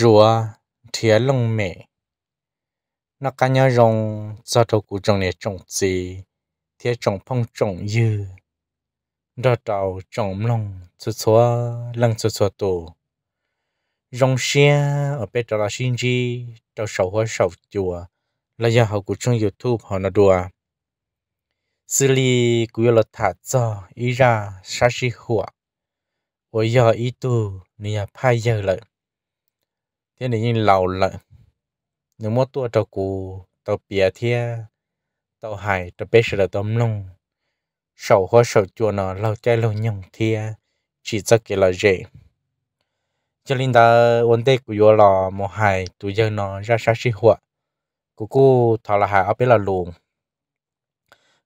rùa thìa lông mẹ nó cá nhau rồng cho thầu cụ trồng này trồng gì thìa trồng phong trồng dư đó tàu trồng lông cho xóa lăng cho xóa tổ rồng xe ở bên đó là xin chi tàu sầu hoa sầu chùa là do họ của trong youtube họ nó đùa xử lý của là thả cho ý ra sa si hỏa ôi giờ ý tu nia phai giờ lợi thế này nhìn lâu lợ nếu mua tua trâu cù tàu bìa thia tàu hải tàu bê sờ tàu mông sầu hoa sầu chua nó lâu chơi lâu nhung thia chỉ cho cái là gì? cho nên ta ổn tê của yo là một hai tụi giờ nó ra sao sinh hoạt, của cô thọ là hải ở bên là luồng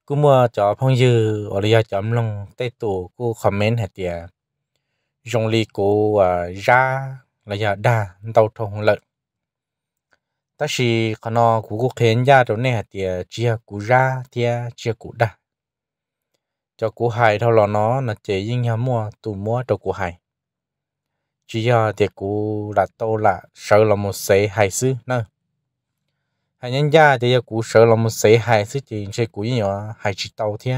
cô mua cho phong dư ở đây cho ông long tê tổ cô comment hết tiền dùng ly cô à, ra là giờ đa tàu trâu hồng lợn ta chỉ có nó cú có khiến ra chỗ nè thì chia cú ra thì chia cú đa cho cú hài thôi là nó là chế riêng nhà mua tụ mua cho cú hài chỉ giờ thì cú là tô là sợ là một sấy hài sư nè. hai nhân gia thì cú sợ là một sấy hài sư thì sẽ cú nhỏ hài chỉ tàu thì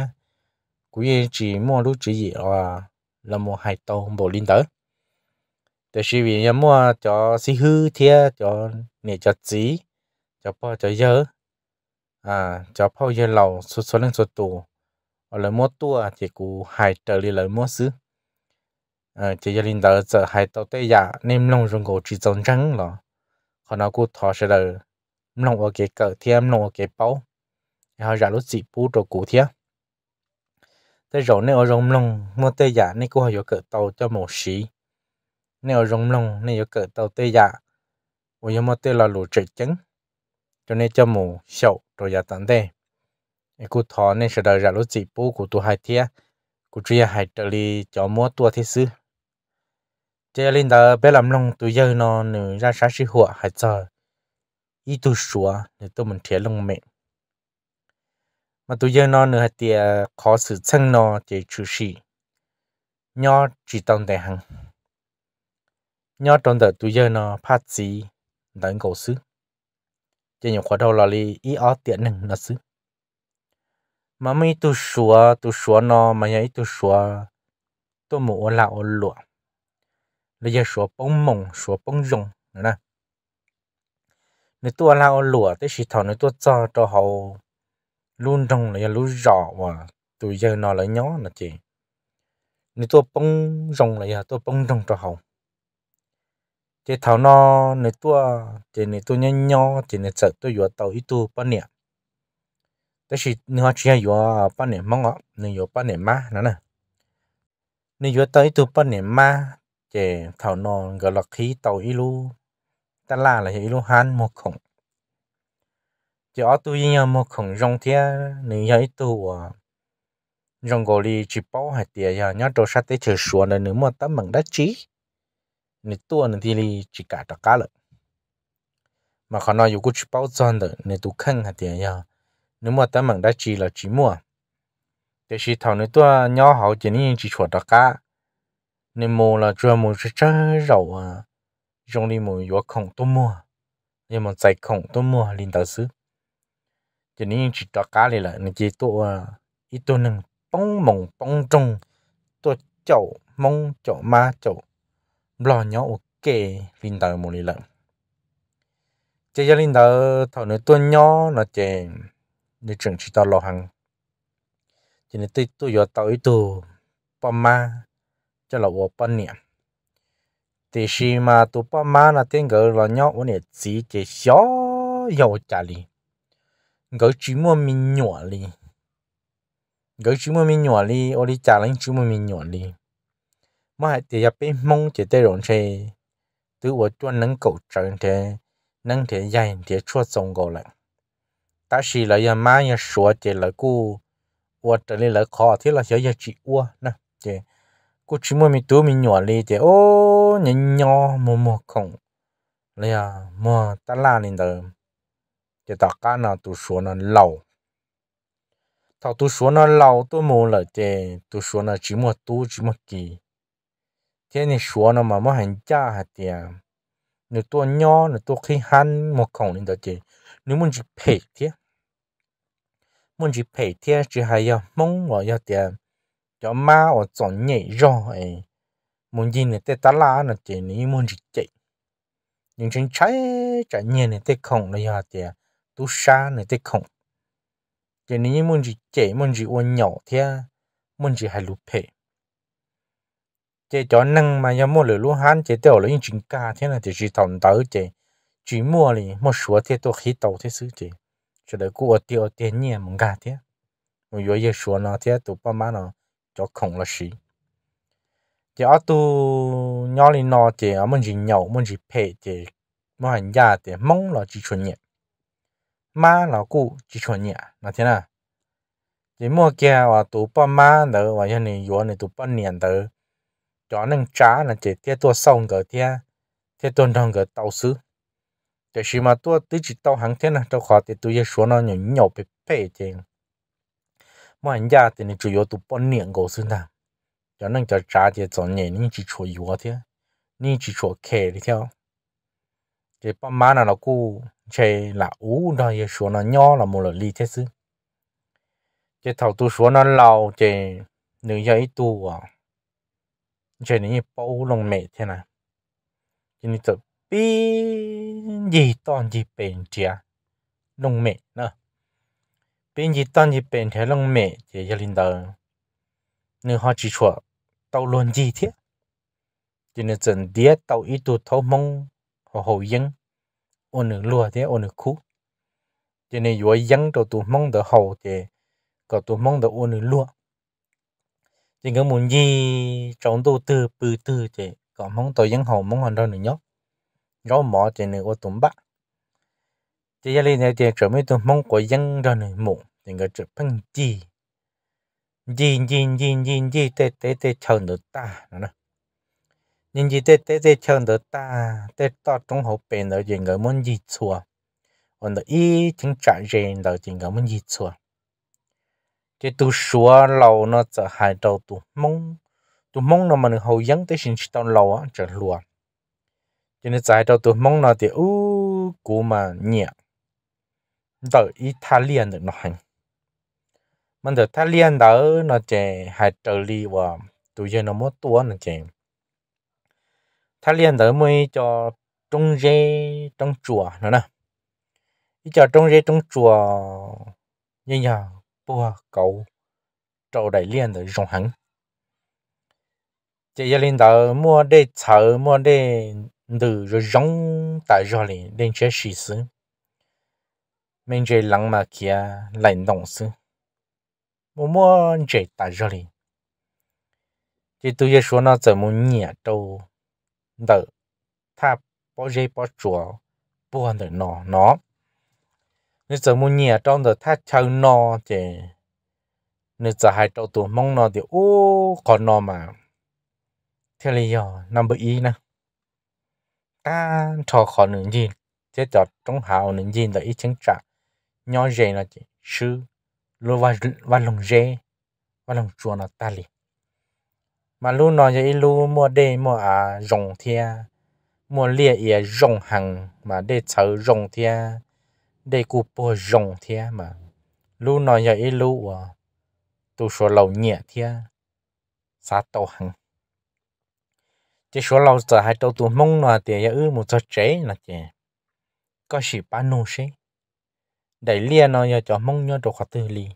cú chỉ mua lúc chỉ gì là là một hài tàu bộ linh tới từ khi vì nhà mua cho xí hư thia cho nè cho chí cho bao cho dơ à cho bao dơ lầu số số lên số tù ở lại mua tua thì cụ hại trở lại lại mua xứ à chỉ gia đình đó giờ hại tàu tây giả dạ, nên lòng rừng cổ chỉ trồng trắng lo còn nó cụ thọ sẽ đời lòng ở cái cờ thia lòng ở cái bao họ giả lúc gì bù đồ cụ thia thế rồi nên ở rồng lòng mua tây giả dạ, nên cụ họ có cờ tàu cho một xí nếu rong lòng nếu cỡ tàu tê dạ ủa giờ mà tê là lũ trẻ chứng, cho nên cho mù sầu rồi giờ tận đây Cú thọ nên sẽ đợi ra lũ chị bố của tôi hai thia cô chia hai trợ lý cho mua tua thế sư chơi lên đó bé làm lòng tôi giờ nó nửa ra sáng sĩ hụa hai giờ ít tôi sủa để tôi mình thiệt lòng mệt. mà tôi giờ nó nửa hai tia khó sự chân nó để chữ sĩ nhỏ chỉ tông đại hàng nhớ trong đợt tôi giờ nó phát gì đánh cầu sứ chỉ những khóa đầu là li ý ở tiện nên nó sứ mà mấy tôi xóa tôi xóa nó mà nhảy tôi xóa tôi mua là ô lụa bây giờ xóa bông mỏng xóa bông rồng nữa nè nếu tôi là lụa thì chỉ thằng nếu tôi cho cho họ luôn trong là luôn rõ và tôi giờ nó là nhó là chị nếu tôi bông rồng là tôi bông rồng cho họ chế thảo nó nè tua chế nè tua nhăn nhó chế nè sợ tôi vừa tàu ít tu bao nhiêu đó là nó chỉ là vừa bao nhiêu mong ngọ nè vừa bao nhiêu má nữa nè nè vừa tàu ít tu bao nhiêu má chế thảo nó gọi là khí tàu ít lu ta là là ít lu han một khổng chế ở tu yên một khổng rong thế nếu giờ ít tu à, rong gọi là chỉ bảo hạt tiền giờ à, nhớ đồ sát tế chơi xuống là nếu mà tâm bằng đá trí 你多呢地里只干着干了，嘛可能有个去包装的，你都看下点呀，你莫等忙得急了寂寞，但是头你多鸟好几年只吃着干，你莫了专门是真肉啊，用你莫药孔多么，你莫再孔多么领导师，几年只着干里了，你几多啊，一多能帮忙帮中，多叫忙叫妈叫。lo nhỏ ok linh tờ một lý lợn chơi gia linh tờ thảo nữa tuôn nhỏ nó chơi để trưởng chỉ tao lo hàng cho nên tôi tôi giờ tao ý tù bom ma cho là vô bom nè, thì khi mà tụ bom má là tiếng gọi là nhỏ của đề gì chỉ xó nhỏ trả lý gọi chỉ mua mình nhỏ li, gọi chỉ mua mình nhỏ lý ô đi trả lấy chỉ mua mình nhỏ lý mà thì giờ bị mông chỉ tới rồi thì từ của tuân nâng cầu trận thế nâng thế dạy thế chua sông cầu lại ta chỉ là giờ mà giờ sửa chỉ là cô ua trở lên là khó thế là giờ giờ chỉ ua nè thì cô chỉ muốn mình tuổi mình nhỏ đi thì ô nhỏ nhỏ mồ mồ không lấy à mồ ta la lên đó thì ta cá nào tụ số nó lâu thảo tụ số nó lâu tôi mua là thì tụ số nó chỉ mua tu chỉ mua kỳ thế này số nó mà mà hành cha hạt tiền à, nếu tôi nhỏ nếu tôi khi hắn một khổng lên đó chị nếu muốn chỉ phê thế muốn chỉ phê thế chỉ à, mong và à, cho má muốn gì này tê ta la nó chị nếu muốn chỉ chị nhưng chính trái trái nhẹ này tê khổng là 要点 tu sa này tê khổng chị nếu muốn chỉ chị muốn chỉ uống nhỏ thế muốn chỉ hay lụp phê chế cho nâng mà nhà mua lửa lúa hán chế tiêu là những chuyện ca thế này thì chỉ thòng tới chế chỉ mua thì mua sữa thế tôi khí tàu thế xứ chế cho đời cũng ở tiêu tiền nhẹ mong ca thế rồi giờ giờ sữa nó thế tụ ba má nó cho khổng là xí chế ở tu nhỏ thì nó chế ở mình chỉ nhậu mình chỉ phê chế mà hành gia chế mong là chỉ chuẩn nhẹ má là cụ chỉ chuẩn nhẹ là thế nào chỉ mua kia và tụ ba má nữa và như này vừa này tụ ba niệm nữa cho nên trả là chỉ tiết tua sông gỡ tiết tiết tuần đồng gỡ tàu xứ để khi mà tua tí chỉ tàu hàng thiên là tàu khó thì tôi sẽ xuống nó nhỏ nhỏ bị bể tiền, mà anh già thì chủ yếu tụi bọn niệm cổ xứ nào cho nên cho trả thì cho nhẹ nhưng chỉ chỗ yếu thế nhưng chỉ chỗ kề đi theo thì bọn má là cũ chơi là ú đó giờ xuống nó nhỏ là một lần ly thế xứ cái thầu tôi xuống nó lâu thì nữ giờ ít tu 这里包容每天啊，今天这边一段一边家弄美呢，边一段一边天弄美，这些领导，你好记住，到论几天，今天整天到一度头蒙和后影，我能落的我能哭，今天有影到度蒙的后的，搞度蒙的我能落。chỉ có muốn gì trong đầu tư bự tư thì có mong tôi dân hậu mong hoàn đâu nữa nhóc rõ mỏ chỉ nữa ô tụm bạc chỉ gia đình này thì trở mấy tụm mong của dân đâu nữa mụ thì người trở phân gì gì gì gì gì gì tê tê tê chờ được ta nữa nhìn gì tê tê tê chờ được ta tê to trong hậu bên đó chỉ người muốn gì xua còn đó ý chính trả rèn đó chỉ người muốn gì xua cái tu sửa lầu nó sẽ hại đầu tu mông tu mông nó mình hầu dẫn tới sinh tao lầu á trở lùa cho nên giải đầu tu mông nó thì u cú mà nhẹ đỡ Italian được nó hành mình được Italian đó nó chỉ hại trở li và tu giờ nó mất tua nó chỉ Italian đó mới cho trong dê trong chùa nữa nè cho trong dê trong chùa như nhau bùa cầu trâu đại liên rồi rong hẳn chị gia linh mua để chợ mua để từ rồi rong tại rồi liền đến chế sĩ mình chơi lăng mà kia lạnh động sư mua mua chơi tại rồi liền chị tôi giờ số nó giờ muốn nhẹ trâu đỡ bỏ dây bỏ chùa bùa đỡ nó nó nếu giờ mua nhà trong giờ thắt chân nó thì nếu giờ hai trâu tuổi mong nó thì ô còn nó mà theo lý do năm bảy nè ta cho khó nữa gì thế cho trong hào nữa gì là ít chứng trả nhỏ dễ là chỉ sư lô và và lòng dễ và lòng chùa nó ta liền mà lu nó vậy lu mua đê mua à rồng thia mua lia ỉa rồng hàng mà để sợ rồng thia để cụ bò rồng thế mà lu nó giờ ít lu à tu số lâu nhẹ thế sát tàu hằng chỉ số lâu giờ hai tàu tu mông nó thì giờ ư một giờ chế là chè có sĩ ba nô sĩ đẩy liền nó giờ cho mông nhớ đồ khó tư li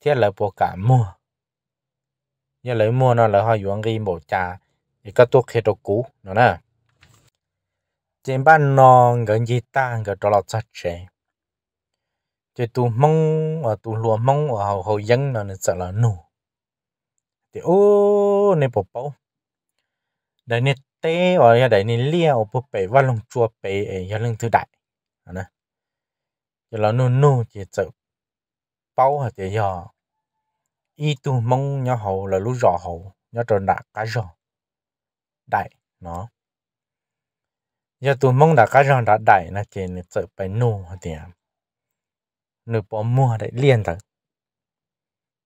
thế là bò cả mua giờ lấy mua nó là hoa yuang ghi bộ trà thì các thuốc kia đồ cũ nó nè trên ban nọ người gì ta cái đó là chặt chẽ thì tụ mong và tụ lúa mong và hậu hậu dân nó nên sợ là nụ thì ô nên bộ bao đại này té và đây nên lia ở bộ bể và lòng chùa bể ở nhà lưng thứ đại nè thì là nụ nụ chỉ sợ bao hả thì giờ y tụ mong nhau hậu là lũ rõ hậu nhau tròn đã cá rõ đại nó giờ tụi mong đã cá rong đã đại là chỉ nên sợ phải nô tiền nửa bỏ mua để liền thật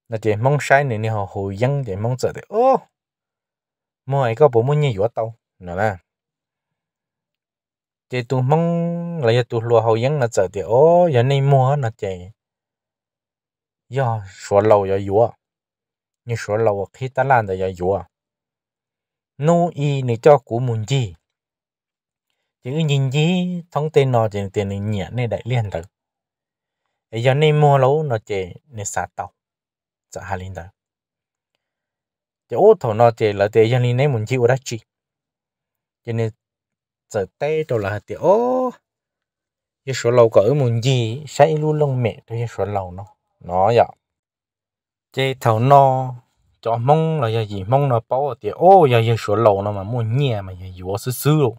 là chỉ mong sai nên họ hồi dân để mong sợ để ô mua ấy có bố mua nhiều quá tàu nữa là chỉ tụi mong là giờ tụi lùa hồi dân là sợ để ô giờ này mua là chỉ giờ số lâu giờ yếu như số lâu khi ta làm thì giờ yếu nô y này cho cú muốn gì những nhìn gì thông tin nó chỉ tiền này nhẹ này đại liên được, bây giờ này mua lâu nó chỉ này xả tàu xả hà linh rồi chỉ ô thổ nó chỉ là tiền dân linh này muốn chịu đó chi cho nên giờ tê đồ là tiền ô cái số lâu cỡ muốn gì sẽ luôn lông mẹ tôi cái số lâu nó nó vậy chế thầu nó cho mong là giờ gì mong nó bao tiền ô giờ giờ số lâu nó mà muốn nhẹ mà giờ gì ô sứ sứ luôn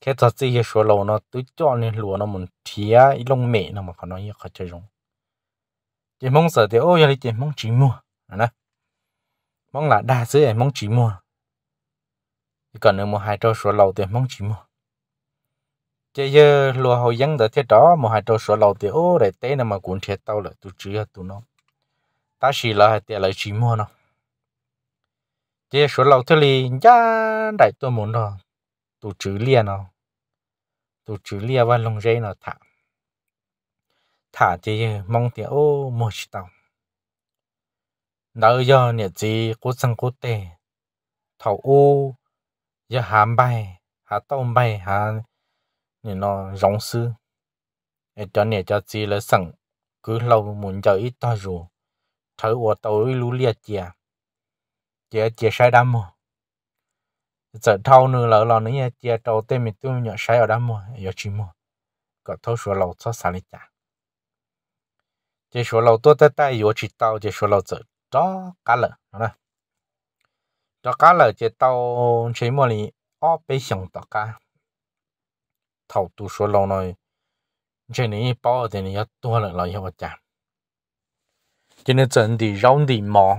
cái thật sự cái số lầu nó tự cho nên lúa nó muốn thía ít lông mẹ nó mà còn nói khó chơi rong chỉ mong sợ thì ô, giờ chỉ mong chỉ mua nè mong là đa số là mong chỉ mua chỉ cần nếu mua hai trâu số lầu thì mong chỉ mua chỉ giờ lúa hồi dân tới thế đó mua hai trâu số lầu thì ô để té nó mà cuốn thiệt tao lại tụi chữ tụi nó ta chỉ là hai tiền lại chỉ mua nó chỉ số lầu thế thì giá đại tôi muốn đó tụi chữ liền nó rồi chữ lia và lông dây nó thả thả thì mong thì ô một tàu nợ do nhiệt gì cố sang cố tề thầu u giờ hàm bay hà tôm bay hà nhiệt nó sư để cho nhiệt cho gì là sẵn cứ lâu muốn chờ ít to rồi thở của tàu lú lia chìa chìa chìa sai đam mà giờ thâu nữa là là nữa chia trâu tên mình tôi nhỏ sai ở đám mua nhỏ chỉ mua có thâu số lầu cho sáng lịch trả chỉ số lầu tôi tới tay yếu chỉ tàu chỉ số lầu giờ đó cá lợ nè đó cá lợ chỉ tàu chỉ mua đi ở bên sông đó cá thâu tu số lầu này chỉ này bao tiền này tua là là nhiều cái, chỉ nên chuẩn bị rong đi mò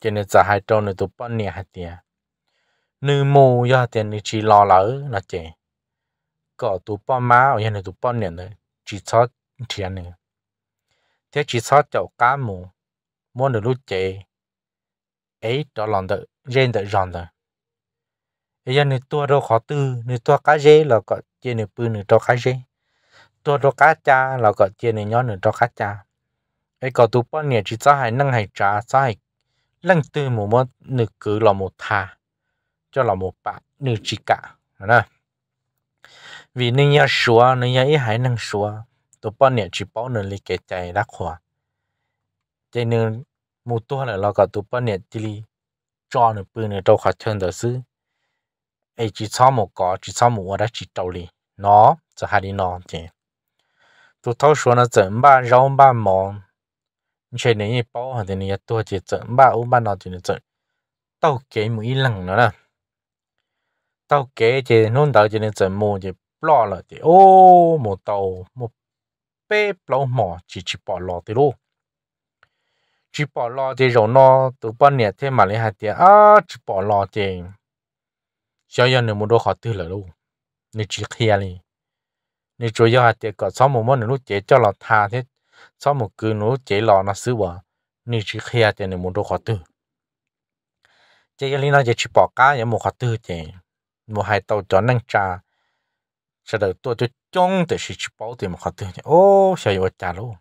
chỉ nên giờ hai trâu này tụ bao nhiêu hạt tiền nữ mù ya tiền nữ chỉ lo lỡ là chị có tụ bò má ở nhà này tụ bò nè này chỉ cho tiền này thế chỉ cho cháu cá mù muốn được lúc chị ấy đó lòng đợi rèn đợi ròn rồi bây giờ này tua đâu khó tư này tua cá dê là có chia này bự này cho cá dê tua đâu cá cha là có chia này nhỏ này cho cá cha ấy có tụ bò nè chỉ cho hai năng hai trà cho hai lần tư mù muốn nữ cứ là một thà cho là một bạn nữ chỉ cả nè vì nên nhớ sửa nên nhớ ý hãy năng sửa tụi bọn nhớ chỉ bảo nên lấy cái chạy đã khóa cái nên một tuần là lo cả tụi bọn nhớ chỉ li cho nên bự nên đâu khóa chân đó xứ ai chỉ sau một cái, chỉ sau một đã chỉ đầu li nó cho hai đi nó thế tụi thâu sửa nó 整 ba rau ba mò chạy nên bảo hàng thì chỉ tua chỉ 整 ba u ba nó thì nên 整到给每一冷了了。tao kể chị nôn đầu chị nên chuẩn mua chị lo là chị ô một tàu một bé lo mỏ chỉ chỉ bỏ lo thì luôn chỉ bỏ lo thì rồi nó từ bao nhiêu thế mà lấy hạt tiền à chỉ bỏ lo thì cho giờ nữa một đôi khó tư là luôn nên chỉ kia đi nên chủ yếu hạt tiền có sáu một món nữa lúc chế cho là tha thế sáu một cứ nữa chế lo nó sửa, bỏ nên chỉ kia thì nữa một đôi khó tư chế giờ nó chỉ bỏ cá những một khó tư thì một hai tàu cho năng trà sẽ đợi tôi cho chống để sự chỉ bảo thì mà khó tôi ô sẽ yêu trả luôn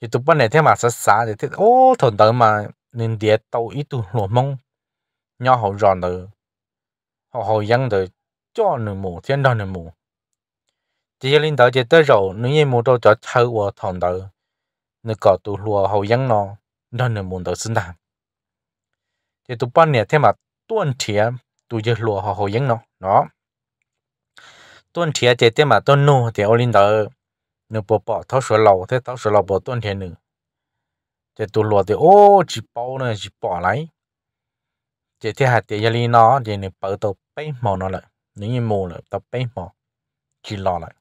thì tụi bạn này thế mà sẽ xả thì thế ô thằng đó mà nên địa tàu ít tụ lùa mông nhau hậu ròn rồi họ hậu dân rồi cho nên mù thiên đo nên mù chỉ lên đó chỉ tới rồi nếu như mua đồ cho chơi của thằng đó nếu có tụ lùa hậu dân nó đo nửa mù đó xin làm thì tụi bạn này thế mà tuân thiệt tu giờ lúa họ hồi yên nó nó tuần thiệt chết thế mà tuần nu thì ông linh đó nửa bộ bỏ tháo sửa lầu thế tháo sửa lầu bỏ tuần thiệt nữa chết tu lúa thì ô chỉ bao nữa chỉ bỏ lại chết thế hạt thì giờ linh nó thì nửa bỏ tàu bay màu nó lại nếu như mù lại tàu bay màu chỉ lo lại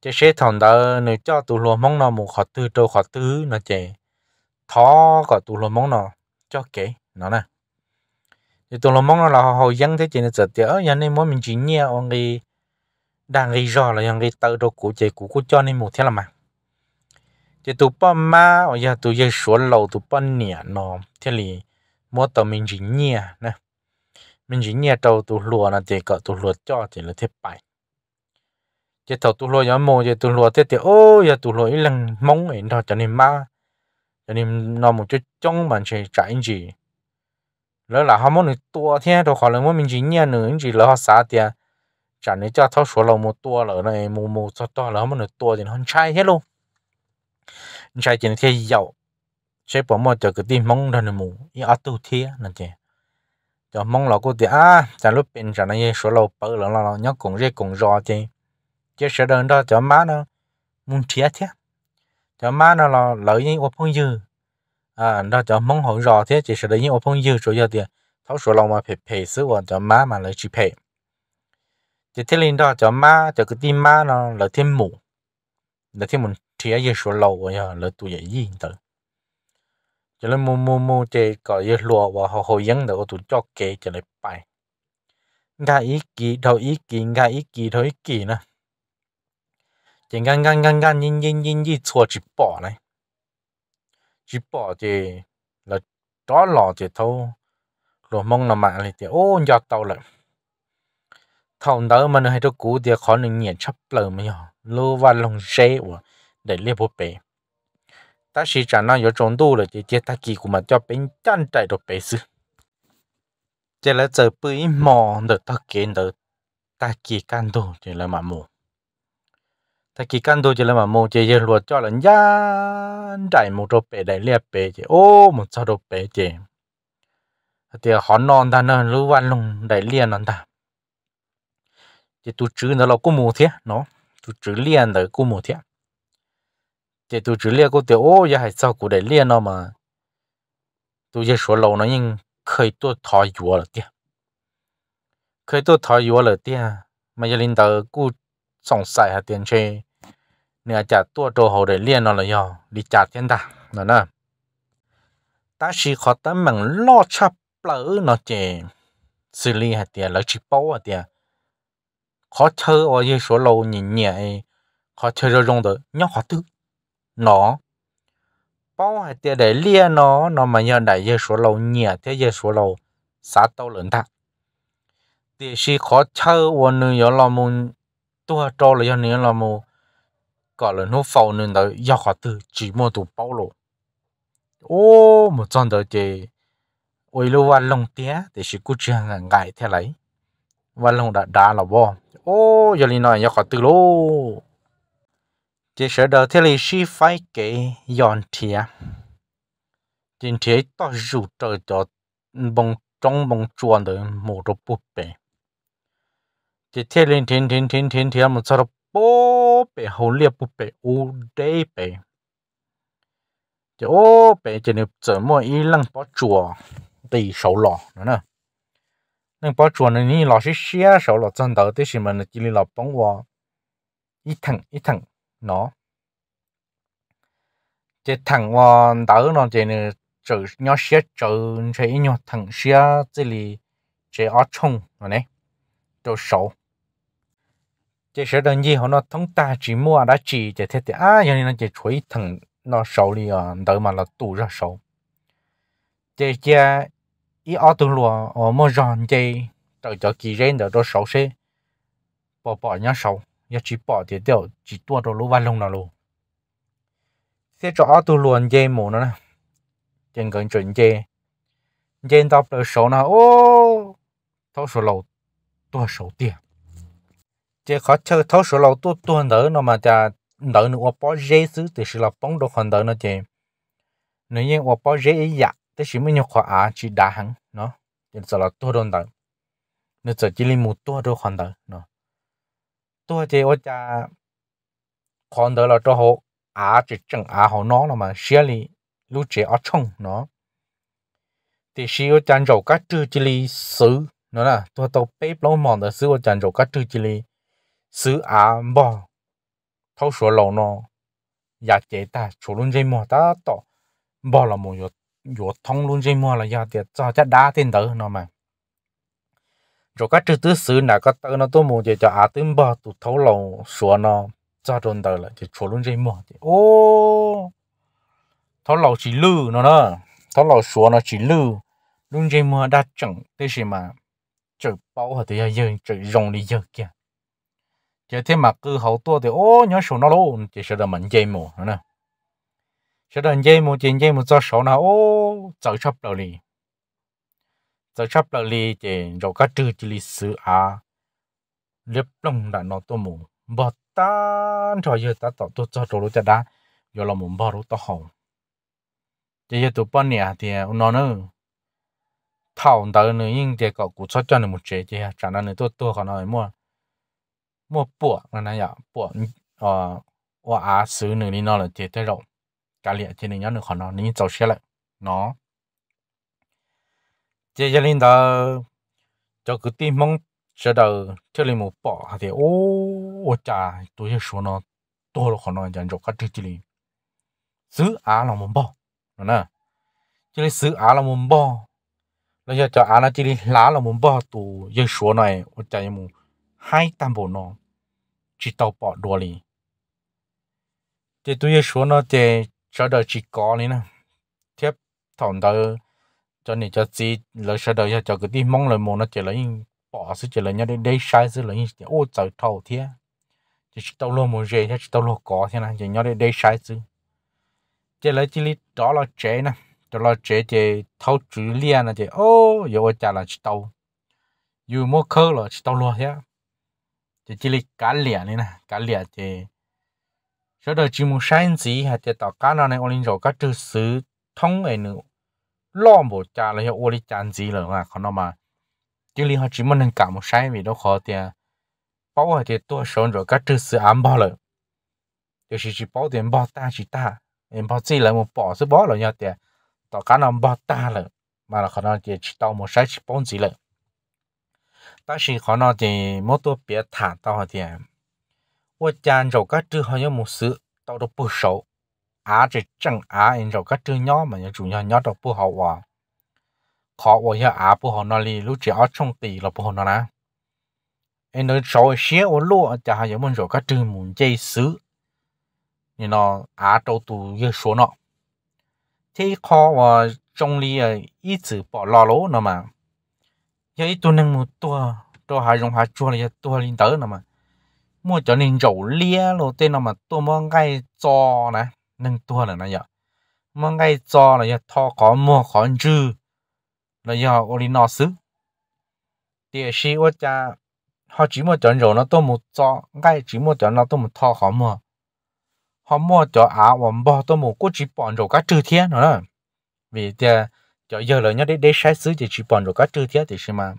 chế sẽ thằng đó nếu cho tụ lúa mong nó một khó tư trâu khó tư nó chế thó có tụ lúa mong nó cho kế nó này thì tôi làm mong là họ họ dân thế chị nó chợt thì nhà nên mỗi mình chỉ nghe, ông cái đang gây rõ là những cái tự đồ của chị của cô cho nên một thế là mà chị tụ ba ma ở nhà tụ giờ số lâu tụ ba nhẹ nó thế thì mỗi tờ mình chỉ nghe, nè mình chỉ nghe đầu tụ lùa là chị cỡ tụ lùa cho chị là thế bài chị thầu tụ lùa nhà mồ chị tụ lùa thế thì ô nhà tụ lùa ít lần mong ấy nó cho nên ma cho nên nó một chút trong mà chị trải gì แล้วหลังหามันตัวเที่ยตัวขาเลยว่ามันจริงเนี่ยหนึ่งจีแล้วสาเดียจากนี้จะทั้งสัวเราหมตัวเลยในมูมูตัวแล้วมันตัวจีิงหันใช่ใช่ลูกใช่จริงเที่ยยาวใช่ผอมาเจอกับที่มองดันมูยาตัวเที่ยนั่นเจ้จะมังเราก็เดียวจะรู้เป็นจากนี้สัวเราเปิดแล้วเราเนี่ยกงเรียกกงรอเจ้จะเสด็จเดิ้จะมาเนาะมุ่งเที่ยเที่ยจะมาเนาะเราเลยว่าพงยืน à nó cho mong hồn rõ thế chỉ sợ đấy nhưng phong dư rồi giờ thấu số lòng mà phải phải sứ của cho mà lấy chỉ phải chỉ thế linh đó cho má cho cái tim má nó là thêm mù là thêm một thìa dư số lâu rồi giờ là tụi dậy gì tự cho nên mua mua mua chỉ có dư lúa họ hồi dân được tụi cho kế cho lấy bài ngã ý kỳ đầu ý kỳ ngã ý kỳ đầu ý kỳ nữa chỉ ngang ngang ngang ngang nhìn nhìn nhìn nhìn chua chỉ bỏ này chỉ bỏ thì là đó lò thì thâu rồi mong là mạng thì thì ô giờ tàu lại thầu đó mà nó hay cho cú thì khó nên nhẹ chấp lời mà nhỏ lô và lòng xe của để liệp bộ bể ta chỉ trả nó yếu trốn tu rồi thì chỉ ta kỳ của mà cho bên chân chạy được bể sư chỉ là giờ bưởi mò được ta kiến được ta kỳ can đồ chỉ là mà mù ta kỳ căn đồ chỉ là mà một chế chế luật cho là nhá đại một đồ bể đại liệt bể chế ô một sao đồ bể chế thì họ non ta nó lưu văn lùng đại liền nó ta thì tu chữ nó là cô mù thế nó tu chữ liền là cô mù thế thì tu chữ liền cô tiểu ô ya hay sao cô đại liền nó mà tu chế số lâu nó nhưng khởi tu thay chúa là tiếc khởi tu thay chúa là tiếc mà gia linh đạo cô sòng sai hạt tiền chơi nè chả tua trâu hồ để liên nó là đi chặt trên ta nó nè ta chỉ khó tấm bằng lo chắp lỡ nó chè xử lý hạt tiền lỡ chỉ bao hạt tiền khó chơi ở số lâu nhìn nhẹ khó chơi rồi dùng nhóc khó tư nó bao hạt tiền để liên nó nó mà nhờ đại dưới số lâu nhẹ thế dưới số lâu xã tàu lớn ta thì chỉ khó chơi ở nơi ở lòng mù tua trâu là ở nơi gọi là nó phao nên đó yêu khó từ chỉ mua tụ bao lộ ô trong đó thì ôi lô và lông tía thì sự cú chưa ngày thế lấy và lông đã đá là bo ô giờ linh nói yêu khó từ chỉ sợ đó thế lấy sĩ phải cái yon thia chính thế to rủ trời cho bông trong bông chuồn được một rộp bụp chỉ thế lên thiên thiên thiên thiên thiên một sao bố bé hầu liệp bụt bé u đê bé chỉ ô bé chỉ nếu chờ mua y lăng bỏ chùa thì sầu lò nữa nè lăng bỏ chùa này ni lò xí xía sầu lò chân đầu tới xí mà nó chỉ lò bóng hoa ít thằng ít thằng nó chỉ thằng hoa đầu nó chỉ nếu chờ nhỏ xía chờ chỉ nhỏ thằng xía chỉ lì chỉ ở chung rồi nè cho sầu 这时等以后呢，通大寂寞啊，那寂这天天啊，因为那这吹疼那手里啊，都嘛那堵着手。这些一二度路，我们让这到叫几人的都手些，包包人手，也只包的掉，只多着路弯弄了路。thế cho ở tu luôn dây mù nó trên gần chuẩn dây dây tao bờ số nó ô thấu số lầu tua số tiền chỉ khó chơi thấu số lâu tu tu đỡ nó mà cha đỡ nó bỏ dễ xứ thì sự là bóng đồ còn đỡ nó chị nếu như bỏ dễ ý dạ thì sự mới nhọc khó à chỉ đá hẳn nó chỉ sợ là tu hơn đỡ nếu sợ chỉ là một tu đồ còn đỡ nó tu thì ô cha còn đỡ là cho họ à chỉ chẳng à họ nó là mà xia li lúc trẻ ở trong nó thì sự ô cha rầu các chữ chỉ là xứ nó là tôi tôi bếp lâu mòn là xứ ô cha rầu các chữ chỉ là sư à bỏ thâu số lâu nó ya chế ta chủ luôn dây mò ta to, bỏ là mua yếu yếu thông luôn dây mò là ya tiệt cho chắc đá tiền tử nó mà rồi các chữ tứ sư là các tơ nó tôi muốn cho à tướng bỏ tụ thâu lâu số nó cho tròn tờ là thì chủ luôn dây mò thì ô thâu lâu chỉ lư nó đó thâu lâu số nó chỉ lư luôn dây mò đã chẳng thế gì mà chữ bao hả thì giờ chữ rồng đi giờ kìa chỉ thế mà cứ hậu tua thì ô nhớ số nó luôn chỉ sợ là mình dây mù nè, sợ là dây mù chỉ dây mù cho số nào ô chở chấp đầu lì chở chấp đầu lì chỉ rồi cái trừ chỉ lì sự à liếp lòng đã nó tôi mù bỏ ta rồi giờ ta tỏ tôi cho rồi ta đã giờ là muốn bỏ rồi ta hỏng chỉ giờ tụi bọn nè thì nó nữa thảo tới nữa nhưng thì cậu cũng cho cho nó một chế chứ chẳng là nó tôi tôi còn nói mua mua bùa là ờ, này ạ bùa ờ và á xứ nửa đi nó là chế tới rộng cả liệt trên nữa, nửa khó nó nửa dầu xe lại nó chế gia linh đó cho cứ tin mong chờ đầu cho linh một hả thì ô ô cha, tôi sẽ số nó tôi là khó nó dành cho các chữ linh xứ á là một bò nè chỉ là xứ á là một bò nó giờ cho á là chỉ là lá là một bò tụ giờ số này ô chà một hai tam bộ nó chỉ tàu bỏ đùa lì thì tôi số nó thì cho đời chỉ có lì nè tiếp thằng đời cho nên cho gì lời sau đời cho cái đi mong lời muốn nó chỉ lấy bỏ sự chỉ lấy nhau đi đây sai sự lấy chỉ ô trời thầu thế chỉ tàu lô một rề chỉ tàu lô có thế này chỉ nhau đi đây sai sự chỉ lấy chỉ đó là chế nè đó là chế chỉ thâu chữ liền là chỉ ô giờ trả là chỉ tàu dù mua khơ là chỉ tàu lô thế chỉ chỉ là cá lẻ này nè cá lẻ thì sau đó chỉ muốn sáng gì hay thì tàu cá nào này ông linh rồi thông ấy nữa lo bộ cha là hiệu đi chán gì rồi mà còn nó mà chỉ là họ chỉ muốn cả một sáng vì nó khó tiền bao hay thì tôi rồi các chữ sứ ám rồi thì chỉ chỉ bao tiền bao ta chỉ ta em bao gì là một bỏ số rồi nhau tiền tàu cá nào bao ta rồi mà là còn rồi 但是可能的没多别谈到的，我讲肉个之后有么事，到都不熟，啊这正啊，肉个之鸟嘛，也主要鸟都不好哇。khó ở nhà à bố họ nói li lúc trẻ ở trong tì là bố họ nói là em nói cháu xé ở lúa chả hay giống rồi các trường muốn chơi xứ nên nó à trâu tù như số nọ thế khó và trong li ít chữ bỏ lo lố nữa mà giờ ít tôi nâng một tua cho hai dòng hai chua này tua lên tới nè mà mua cho nên rổ lia lô tên nào mà tua mua ngay cho nè nâng tua là nó giờ mua ngay cho là giờ thọ có mua khó dư là giờ oli nó xứ thì khi ở cha họ chỉ mua cho rổ nó tôi một cho ngay chỉ mua cho nó tôi một thọ khó mua họ mua cho áo quần bò tôi một cô chỉ bọn rổ các trừ thiên nữa vì thế cho giờ là nhớ để để sai xứ thì chỉ bọn rồi các chữ thế thì xem mà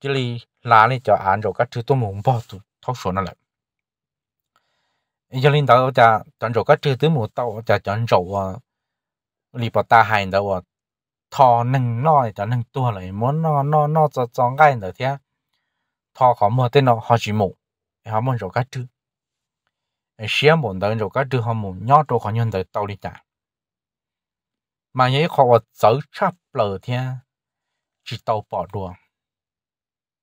chỉ li lá này cho ăn rồi các chữ tôi muốn bỏ tôi thóc số nó lại giờ linh đạo cha chọn rồi các chữ tôi muốn tàu cha chọn rồi ờ, li bỏ ta hành đâu à ờ, thò nâng nói cho nâng tua lại muốn nó nó nó cho cho ngay nữa thế thò khó mở tên nó họ chỉ mù họ muốn rồi các chữ xem bọn đó rồi các chữ họ muốn nhót rồi họ nhận được tàu đi trả mà nhớ khó ở dấu chắp lờ thiên chỉ tàu bỏ đùa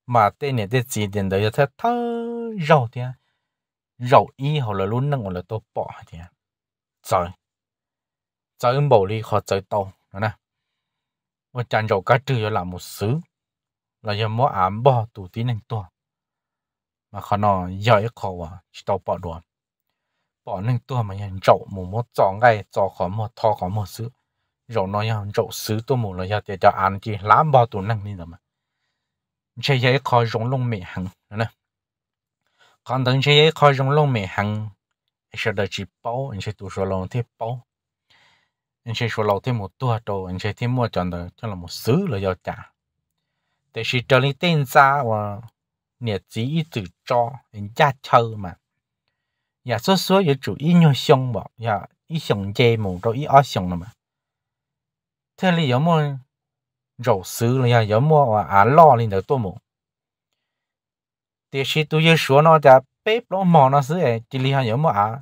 mà tên này tên gì đến đấy thế thơ rau thiên rau y họ là luôn nâng là tôi bỏ thiên trời trời bảo đi khó trời tàu đó nè và chẳng rau cá trừ là một xứ là do mỗi ám bỏ tủ tí nành tua mà khó nó dạy khó à chỉ tàu bỏ đùa bỏ nành tua mà nhận rau một một trò ngay cho khó một thò khó một xứ rồi nó nhau rau sứ tôi mù là nhau cho ăn chi lá bao tụ năng đi rồi mà chế chế khó rong lông mẹ hằng nè còn 等 chế chế khó rong lông mẹ hằng sẽ được chỉ bao anh sẽ tụ số lòng thế bao anh sẽ số lòng thế một tua đồ anh sẽ thế mua chọn được cho là một sứ là giao trả để chỉ cho lên tên ra và nhiệt chỉ tự cho anh gia chơi mà nhà số số có chủ ý nhiều xong bỏ nhà dạ, ý xong chơi một rồi ý ở xong mà thế là giống như rổ sứ là giống như à lo lên đầu tôi mù thì khi tôi yêu số nó thì bếp nó mò nó sứ ấy chỉ là giống như à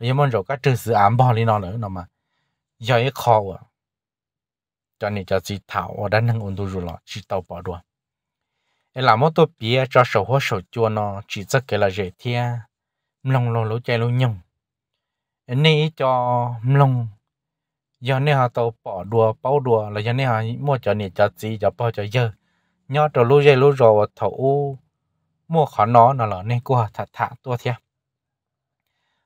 giống như rổ cái trừ sứ ăn bò lên nó nữa nó mà giờ ấy khó quá cho nên cho chỉ thảo ở đây năng ổn tôi rồi là chỉ tàu bỏ đuôi ấy làm một tôi bia cho sầu hoa sầu chua nó chỉ rất cái là dễ thia lòng lòng lối chạy lối nhung nên cho lòng giờ này họ tàu bỏ đùa bao đùa là giờ này họ mua cho nè cho gì cho bao cho giờ nhớ trò lú dây lú rò thầu mua khó nó nó là nên qua thả thả tua thia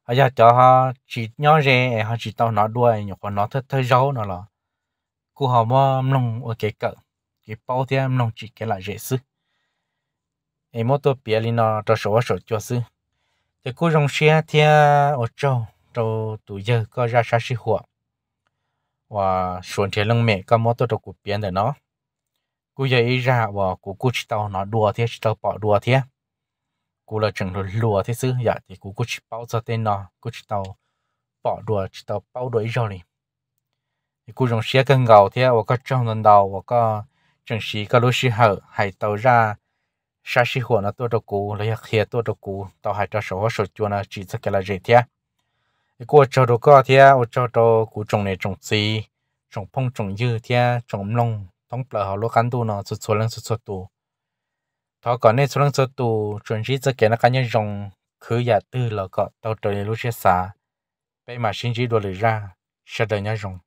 bây giờ cho họ chỉ nhớ rè họ chỉ tàu nó đùa nhục còn nó thật thật râu nó là cô họ mua mông ở cái cỡ cái bao thia mông chỉ cái là dễ sư em mua tôi bia lên nó cho số số cho sư thì cô dùng xe thia ở châu châu tụi giờ có ra xa xí hoạt và xuống thế lưng mẹ có mốt tôi đâu cụp biến để nó cú dậy ra và cú cú chỉ tao nó đùa thế chỉ tao bỏ đùa thế cú là chừng được lùa thế chứ dạ thì cú cú chỉ bao giờ tên nó cú chỉ tao bỏ đùa chỉ tao bao đuổi rồi này thì cú dùng xe cân gầu thế và có trong lần đầu và có chừng xí có lúc xí hở hay tao ra sa xí hồ nó tôi đâu cú lấy khía tôi đâu cú tao hay cho số số chua nó chỉ cho cái là dễ thế 过潮头高天，我潮头古种的种子，种碰种油天，种龙，同不好罗干多呢，是错人是错多。他讲呢，错人错多，准是这给那个人用，可也对了个，到这里路些啥，被马新机多里让，晓得人用。